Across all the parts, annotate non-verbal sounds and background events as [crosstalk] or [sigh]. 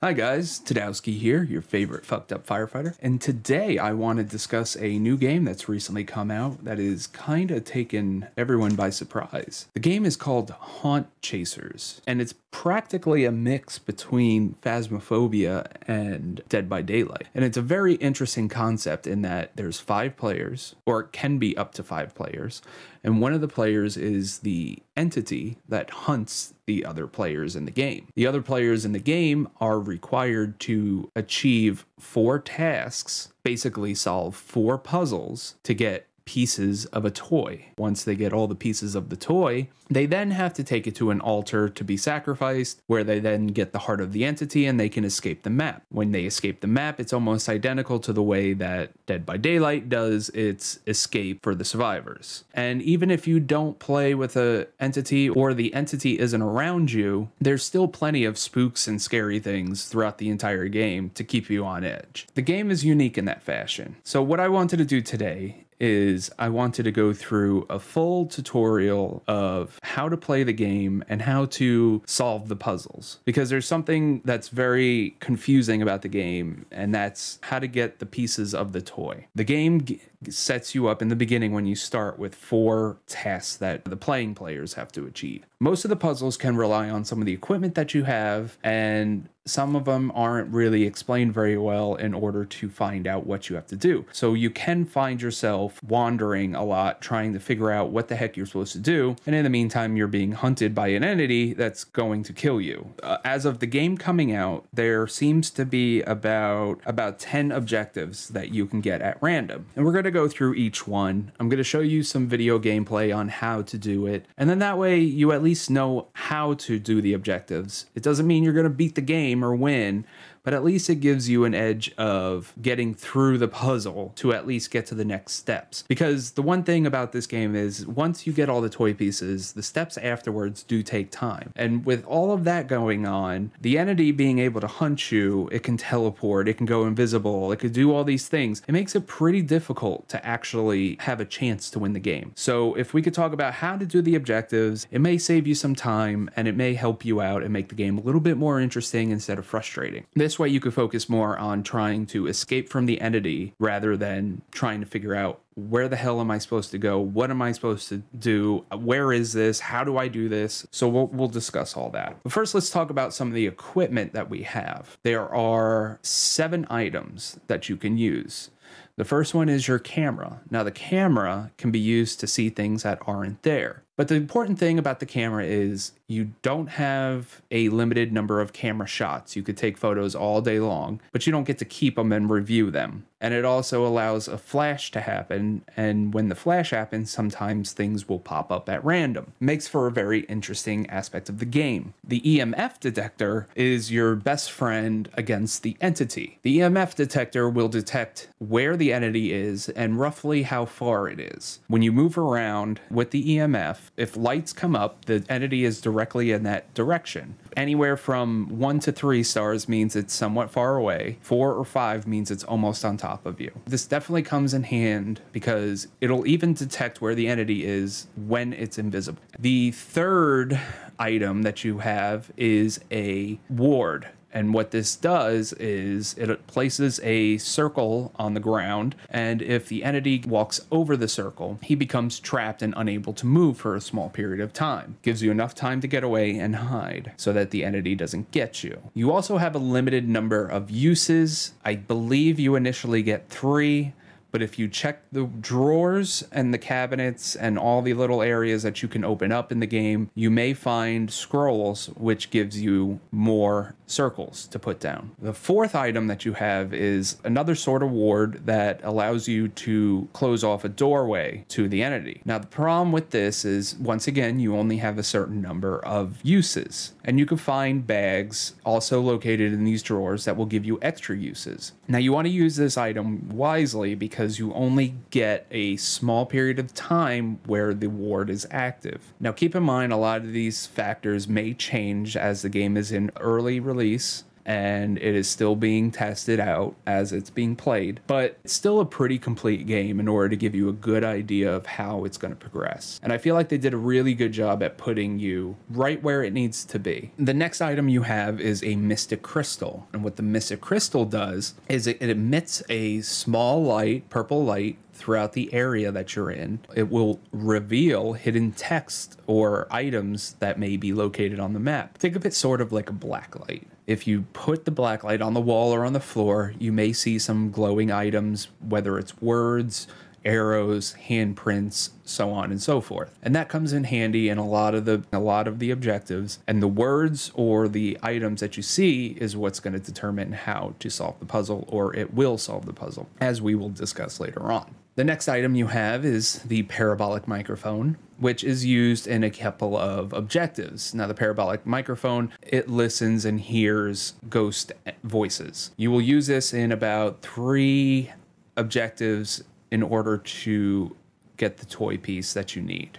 Hi guys, Tadowski here, your favorite fucked up firefighter, and today I want to discuss a new game that's recently come out that is kinda taken everyone by surprise. The game is called Haunt Chasers, and it's practically a mix between Phasmophobia and Dead by Daylight. And it's a very interesting concept in that there's five players, or it can be up to five players. And one of the players is the entity that hunts the other players in the game. The other players in the game are required to achieve four tasks, basically solve four puzzles to get pieces of a toy. Once they get all the pieces of the toy, they then have to take it to an altar to be sacrificed, where they then get the heart of the entity and they can escape the map. When they escape the map, it's almost identical to the way that Dead by Daylight does its escape for the survivors. And even if you don't play with a entity or the entity isn't around you, there's still plenty of spooks and scary things throughout the entire game to keep you on edge. The game is unique in that fashion. So what I wanted to do today is I wanted to go through a full tutorial of how to play the game and how to solve the puzzles. Because there's something that's very confusing about the game, and that's how to get the pieces of the toy. The game sets you up in the beginning when you start with four tasks that the playing players have to achieve. Most of the puzzles can rely on some of the equipment that you have and some of them aren't really explained very well in order to find out what you have to do. So you can find yourself wandering a lot, trying to figure out what the heck you're supposed to do. And in the meantime, you're being hunted by an entity that's going to kill you. Uh, as of the game coming out, there seems to be about, about 10 objectives that you can get at random. And we're going to go through each one. I'm going to show you some video gameplay on how to do it. And then that way you at least know how to do the objectives. It doesn't mean you're going to beat the game game or win but at least it gives you an edge of getting through the puzzle to at least get to the next steps. Because the one thing about this game is once you get all the toy pieces, the steps afterwards do take time. And with all of that going on, the entity being able to hunt you, it can teleport, it can go invisible, it could do all these things. It makes it pretty difficult to actually have a chance to win the game. So if we could talk about how to do the objectives, it may save you some time and it may help you out and make the game a little bit more interesting instead of frustrating. This this way you could focus more on trying to escape from the entity rather than trying to figure out where the hell am I supposed to go? What am I supposed to do? Where is this? How do I do this? So we'll, we'll discuss all that. But first, let's talk about some of the equipment that we have. There are seven items that you can use. The first one is your camera. Now, the camera can be used to see things that aren't there. But the important thing about the camera is you don't have a limited number of camera shots. You could take photos all day long, but you don't get to keep them and review them. And it also allows a flash to happen. And when the flash happens, sometimes things will pop up at random. Makes for a very interesting aspect of the game. The EMF detector is your best friend against the entity. The EMF detector will detect where the entity is and roughly how far it is. When you move around with the EMF, if lights come up, the entity is directly directly in that direction. Anywhere from one to three stars means it's somewhat far away, four or five means it's almost on top of you. This definitely comes in hand because it'll even detect where the entity is when it's invisible. The third item that you have is a ward. And what this does is it places a circle on the ground, and if the entity walks over the circle, he becomes trapped and unable to move for a small period of time. Gives you enough time to get away and hide so that the entity doesn't get you. You also have a limited number of uses. I believe you initially get three. But if you check the drawers and the cabinets and all the little areas that you can open up in the game, you may find scrolls, which gives you more circles to put down. The fourth item that you have is another sort of ward that allows you to close off a doorway to the entity. Now, the problem with this is, once again, you only have a certain number of uses. And you can find bags also located in these drawers that will give you extra uses. Now, you want to use this item wisely because because you only get a small period of time where the ward is active. Now keep in mind a lot of these factors may change as the game is in early release and it is still being tested out as it's being played, but it's still a pretty complete game in order to give you a good idea of how it's going to progress. And I feel like they did a really good job at putting you right where it needs to be. The next item you have is a mystic crystal. And what the mystic crystal does is it, emits a small light, purple light, throughout the area that you're in. It will reveal hidden text or items that may be located on the map. Think of it sort of like a blacklight. If you put the black light on the wall or on the floor, you may see some glowing items, whether it's words, arrows, handprints, so on and so forth. And that comes in handy in a lot of the a lot of the objectives and the words or the items that you see is what's going to determine how to solve the puzzle or it will solve the puzzle as we will discuss later on. The next item you have is the parabolic microphone, which is used in a couple of objectives. Now, the parabolic microphone, it listens and hears ghost voices. You will use this in about three objectives in order to get the toy piece that you need.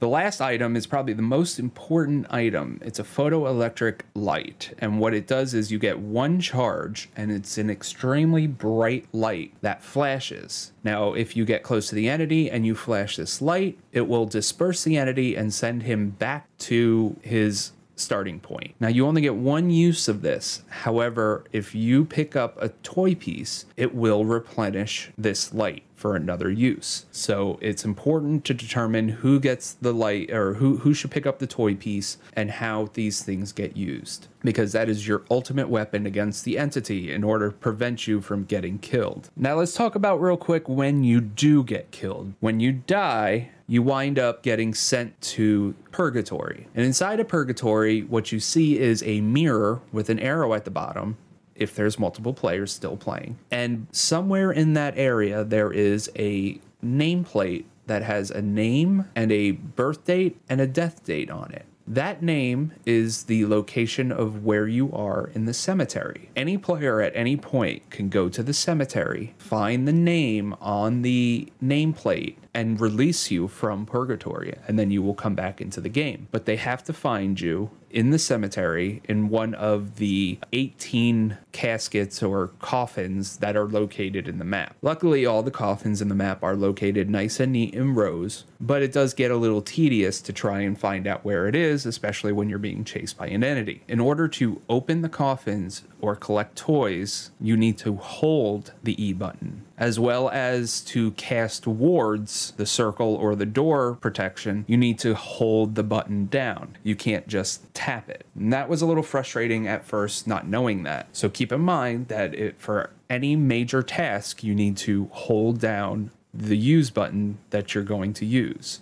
The last item is probably the most important item. It's a photoelectric light. And what it does is you get one charge and it's an extremely bright light that flashes. Now, if you get close to the entity and you flash this light, it will disperse the entity and send him back to his starting point. Now, you only get one use of this. However, if you pick up a toy piece, it will replenish this light for another use. So it's important to determine who gets the light or who, who should pick up the toy piece and how these things get used. Because that is your ultimate weapon against the entity in order to prevent you from getting killed. Now let's talk about real quick when you do get killed. When you die, you wind up getting sent to purgatory. And inside of purgatory, what you see is a mirror with an arrow at the bottom if there's multiple players still playing. And somewhere in that area, there is a nameplate that has a name and a birth date and a death date on it. That name is the location of where you are in the cemetery. Any player at any point can go to the cemetery, find the name on the nameplate, and release you from purgatory, and then you will come back into the game. But they have to find you in the cemetery in one of the 18 caskets or coffins that are located in the map. Luckily, all the coffins in the map are located nice and neat in rows, but it does get a little tedious to try and find out where it is, especially when you're being chased by an entity. In order to open the coffins or collect toys, you need to hold the E button as well as to cast wards, the circle or the door protection, you need to hold the button down. You can't just tap it. And that was a little frustrating at first, not knowing that. So keep in mind that it, for any major task, you need to hold down the use button that you're going to use.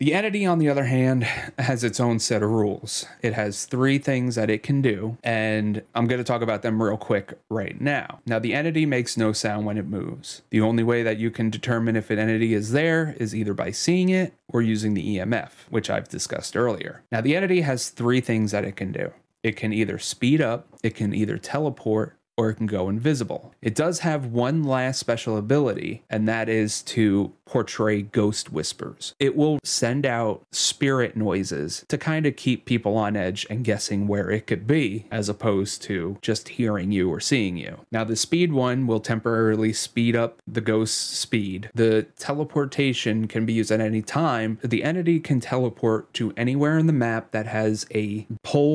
The entity, on the other hand, [laughs] has its own set of rules. It has three things that it can do, and I'm going to talk about them real quick right now. Now, the entity makes no sound when it moves. The only way that you can determine if an entity is there is either by seeing it or using the EMF, which I've discussed earlier. Now, the entity has three things that it can do. It can either speed up, it can either teleport, or it can go invisible. It does have one last special ability, and that is to portray ghost whispers. It will send out spirit noises to kind of keep people on edge and guessing where it could be, as opposed to just hearing you or seeing you. Now, the speed one will temporarily speed up the ghost's speed. The teleportation can be used at any time. The entity can teleport to anywhere in the map that has a pole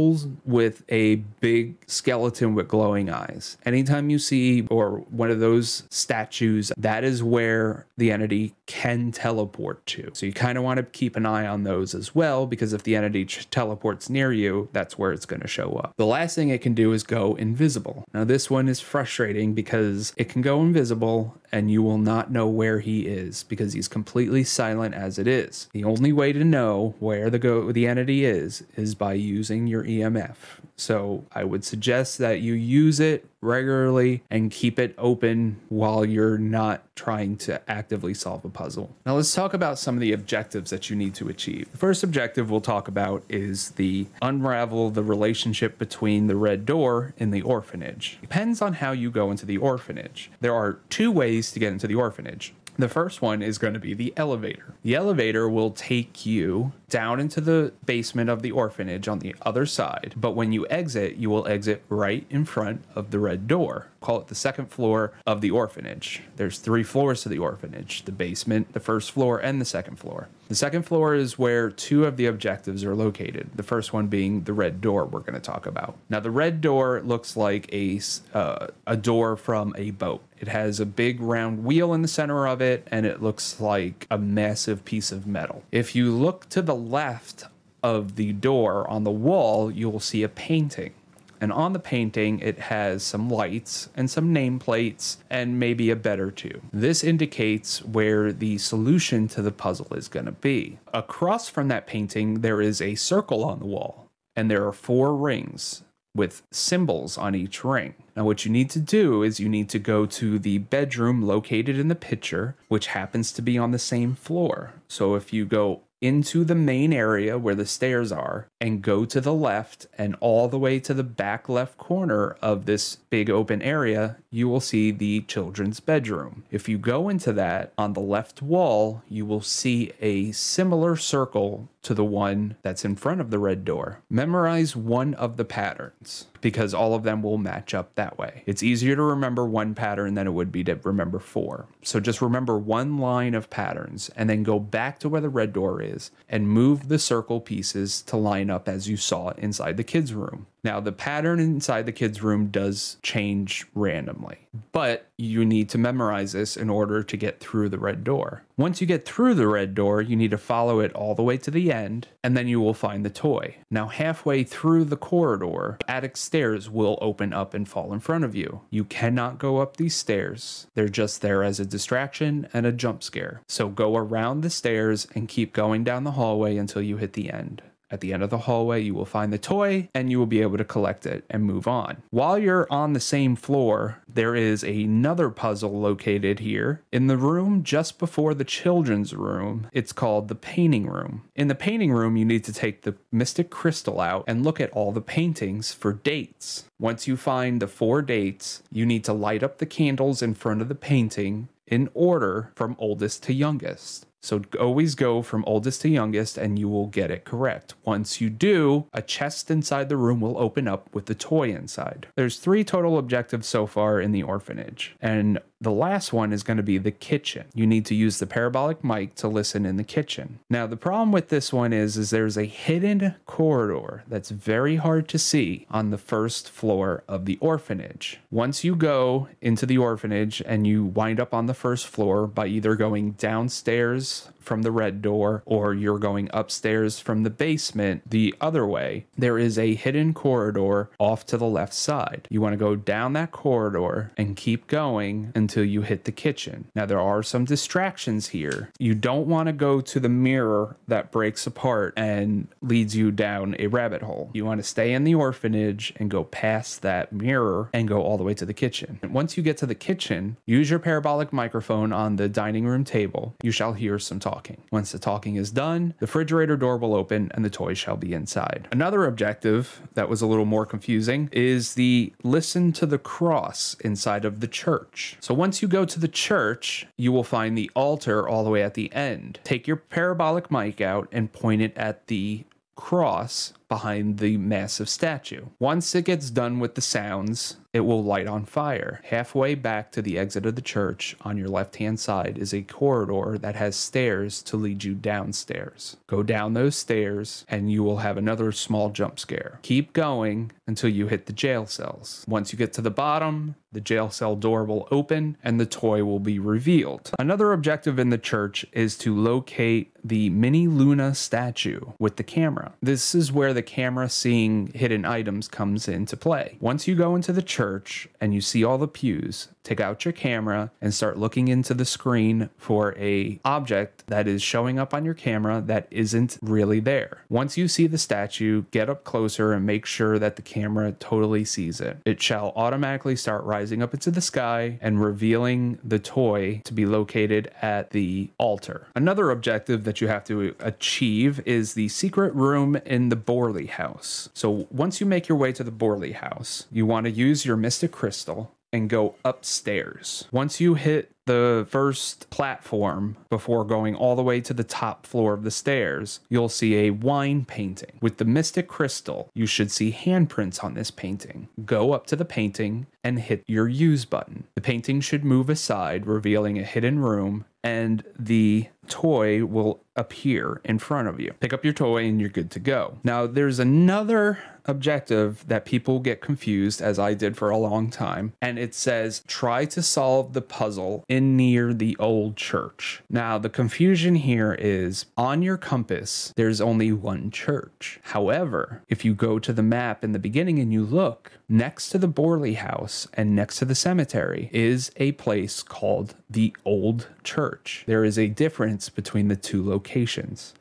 with a big skeleton with glowing eyes. Anytime you see or one of those statues, that is where the entity can teleport to. So you kind of want to keep an eye on those as well, because if the entity teleports near you, that's where it's going to show up. The last thing it can do is go invisible. Now, this one is frustrating because it can go invisible and you will not know where he is because he's completely silent as it is. The only way to know where the go the entity is is by using your EMF. So I would suggest that you use it regularly and keep it open while you're not trying to actively solve a puzzle. Now let's talk about some of the objectives that you need to achieve. The first objective we'll talk about is the unravel the relationship between the red door and the orphanage. Depends on how you go into the orphanage. There are two ways to get into the orphanage. The first one is going to be the elevator. The elevator will take you down into the basement of the orphanage on the other side. But when you exit, you will exit right in front of the red door. Call it the second floor of the orphanage. There's three floors to the orphanage the basement, the first floor, and the second floor. The second floor is where two of the objectives are located, the first one being the red door we're going to talk about. Now, the red door looks like a, uh, a door from a boat. It has a big round wheel in the center of it, and it looks like a massive piece of metal. If you look to the left of the door on the wall, you will see a painting. And on the painting, it has some lights and some nameplates and maybe a bed or two. This indicates where the solution to the puzzle is going to be. Across from that painting, there is a circle on the wall, and there are four rings with symbols on each ring. Now, what you need to do is you need to go to the bedroom located in the picture, which happens to be on the same floor. So if you go into the main area where the stairs are and go to the left and all the way to the back left corner of this big open area you will see the children's bedroom. If you go into that on the left wall, you will see a similar circle to the one that's in front of the red door. Memorize one of the patterns because all of them will match up that way. It's easier to remember one pattern than it would be to remember four. So just remember one line of patterns and then go back to where the red door is and move the circle pieces to line up as you saw inside the kids' room. Now, the pattern inside the kids' room does change randomly, but you need to memorize this in order to get through the red door. Once you get through the red door, you need to follow it all the way to the end, and then you will find the toy. Now, halfway through the corridor, attic stairs will open up and fall in front of you. You cannot go up these stairs, they're just there as a distraction and a jump scare. So go around the stairs and keep going down the hallway until you hit the end. At the end of the hallway, you will find the toy and you will be able to collect it and move on. While you're on the same floor, there is another puzzle located here in the room just before the children's room. It's called the painting room. In the painting room, you need to take the mystic crystal out and look at all the paintings for dates. Once you find the four dates, you need to light up the candles in front of the painting in order from oldest to youngest. So always go from oldest to youngest and you will get it correct. Once you do, a chest inside the room will open up with the toy inside. There's three total objectives so far in the orphanage. And the last one is going to be the kitchen. You need to use the parabolic mic to listen in the kitchen. Now, the problem with this one is, is there's a hidden corridor that's very hard to see on the first floor of the orphanage. Once you go into the orphanage and you wind up on the first floor by either going downstairs from the red door or you're going upstairs from the basement the other way, there is a hidden corridor off to the left side. You want to go down that corridor and keep going until you hit the kitchen. Now, there are some distractions here. You don't want to go to the mirror that breaks apart and leads you down a rabbit hole. You want to stay in the orphanage and go past that mirror and go all the way to the kitchen. And once you get to the kitchen, use your parabolic microphone on the dining room table. You shall hear some talking. Once the talking is done, the refrigerator door will open and the toy shall be inside. Another objective that was a little more confusing is the listen to the cross inside of the church. So once you go to the church, you will find the altar all the way at the end. Take your parabolic mic out and point it at the cross behind the massive statue. Once it gets done with the sounds, it will light on fire. Halfway back to the exit of the church, on your left hand side, is a corridor that has stairs to lead you downstairs. Go down those stairs, and you will have another small jump scare. Keep going until you hit the jail cells. Once you get to the bottom, the jail cell door will open and the toy will be revealed. Another objective in the church is to locate the mini Luna statue with the camera. This is where the camera seeing hidden items comes into play. Once you go into the church and you see all the pews, take out your camera and start looking into the screen for a object that is showing up on your camera that isn't really there. Once you see the statue, get up closer and make sure that the camera totally sees it. It shall automatically start rising up into the sky and revealing the toy to be located at the altar. Another objective that you have to achieve is the secret room in the Borley house. So once you make your way to the Borley house, you want to use your mystic crystal and go upstairs. Once you hit the first platform before going all the way to the top floor of the stairs, you'll see a wine painting. With the mystic crystal, you should see handprints on this painting. Go up to the painting and hit your use button. The painting should move aside, revealing a hidden room, and the toy will appear in front of you. Pick up your toy and you're good to go. Now, there's another objective that people get confused, as I did for a long time. And it says, try to solve the puzzle in near the old church. Now, the confusion here is on your compass, there's only one church. However, if you go to the map in the beginning and you look, next to the Borley house and next to the cemetery is a place called the Old Church. There is a difference between the two locations.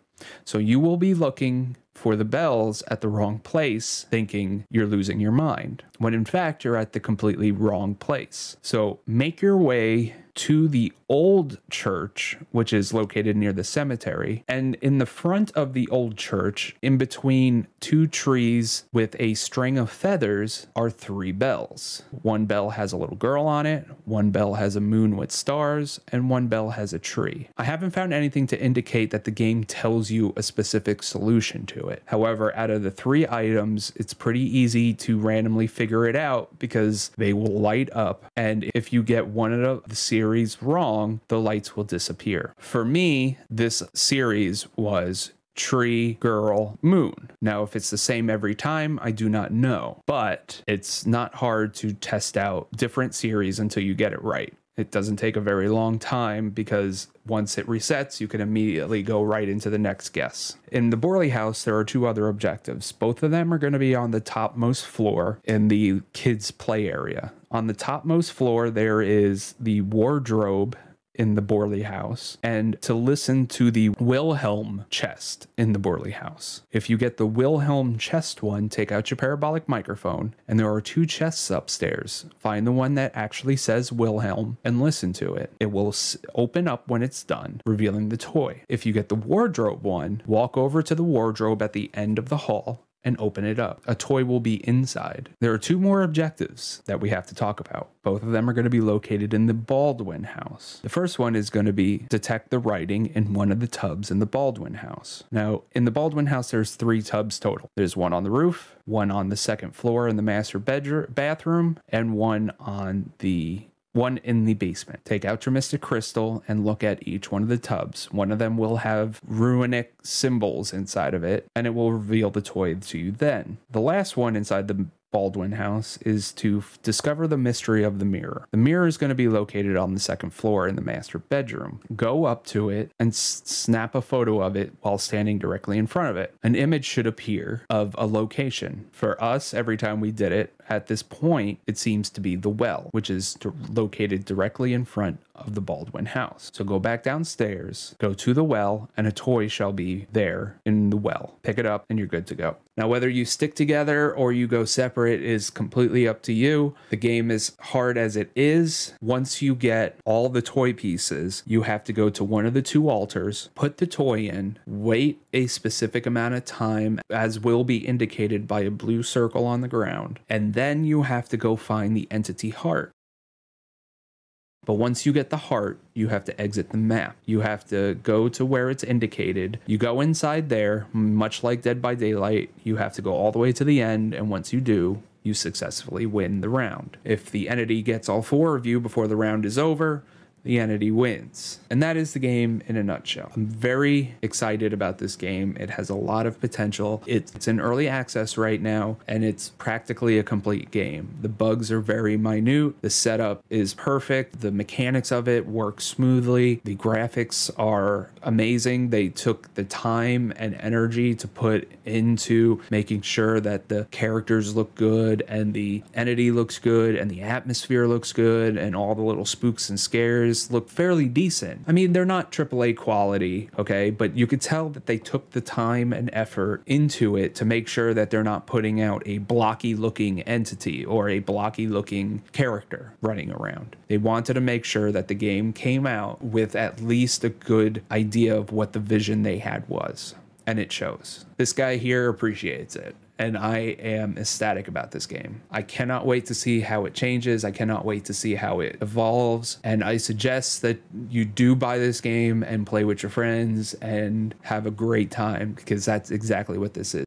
So you will be looking for the bells at the wrong place, thinking you're losing your mind, when in fact you're at the completely wrong place. So make your way to the old church, which is located near the cemetery. And in the front of the old church, in between two trees with a string of feathers, are three bells. One bell has a little girl on it, one bell has a moon with stars, and one bell has a tree. I haven't found anything to indicate that the game tells you a specific solution to it. However, out of the three items, it's pretty easy to randomly figure it out because they will light up. And if you get one of the series, series wrong, the lights will disappear. For me, this series was tree, girl, moon. Now, if it's the same every time, I do not know, but it's not hard to test out different series until you get it right. It doesn't take a very long time because once it resets, you can immediately go right into the next guess. In the Borley house, there are two other objectives. Both of them are going to be on the topmost floor in the kids' play area. On the topmost floor, there is the wardrobe in the Borley house and to listen to the Wilhelm chest in the Borley house. If you get the Wilhelm chest one, take out your parabolic microphone, and there are two chests upstairs. Find the one that actually says Wilhelm and listen to it. It will open up when it's done, revealing the toy. If you get the wardrobe one, walk over to the wardrobe at the end of the hall and open it up. A toy will be inside. There are two more objectives that we have to talk about. Both of them are going to be located in the Baldwin house. The first one is going to be detect the writing in one of the tubs in the Baldwin house. Now, in the Baldwin house, there's three tubs total. There's one on the roof, one on the second floor in the master bedroom bathroom, and one on the one in the basement. Take out your Mystic Crystal and look at each one of the tubs. One of them will have runic symbols inside of it, and it will reveal the toy to you then. The last one inside the Baldwin house is to discover the mystery of the mirror. The mirror is going to be located on the second floor in the master bedroom. Go up to it and snap a photo of it while standing directly in front of it. An image should appear of a location. For us, every time we did it, at this point, it seems to be the well, which is located directly in front of the Baldwin house. So go back downstairs, go to the well, and a toy shall be there in the well. Pick it up, and you're good to go. Now, whether you stick together or you go separate is completely up to you. The game is hard as it is. Once you get all the toy pieces, you have to go to one of the two altars, put the toy in, wait a specific amount of time, as will be indicated by a blue circle on the ground, and then then you have to go find the entity heart. But once you get the heart, you have to exit the map. You have to go to where it's indicated. You go inside there, much like Dead by Daylight. You have to go all the way to the end. And once you do, you successfully win the round. If the entity gets all four of you before the round is over, the entity wins. And that is the game in a nutshell. I'm very excited about this game. It has a lot of potential. It's, in early access right now, and it's practically a complete game. The bugs are very minute. The setup is perfect. The mechanics of it work smoothly. The graphics are amazing. They took the time and energy to put into making sure that the characters look good and the entity looks good and the atmosphere looks good and all the little spooks and scares look fairly decent. I mean, they're not AAA quality, okay, but you could tell that they took the time and effort into it to make sure that they're not putting out a blocky looking entity or a blocky looking character running around. They wanted to make sure that the game came out with at least a good idea of what the vision they had was. And it shows. This guy here appreciates it and I am ecstatic about this game. I cannot wait to see how it changes. I cannot wait to see how it evolves. And I suggest that you do buy this game and play with your friends and have a great time because that's exactly what this is.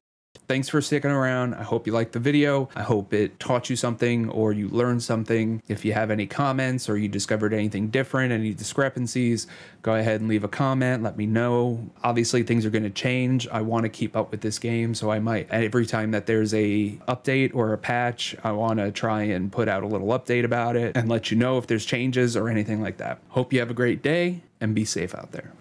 Thanks for sticking around. I hope you liked the video. I hope it taught you something or you learned something. If you have any comments or you discovered anything different, any discrepancies, go ahead and leave a comment. Let me know. Obviously, things are going to change. I want to keep up with this game, so I might every time that there's a update or a patch, I want to try and put out a little update about it and let you know if there's changes or anything like that. Hope you have a great day and be safe out there.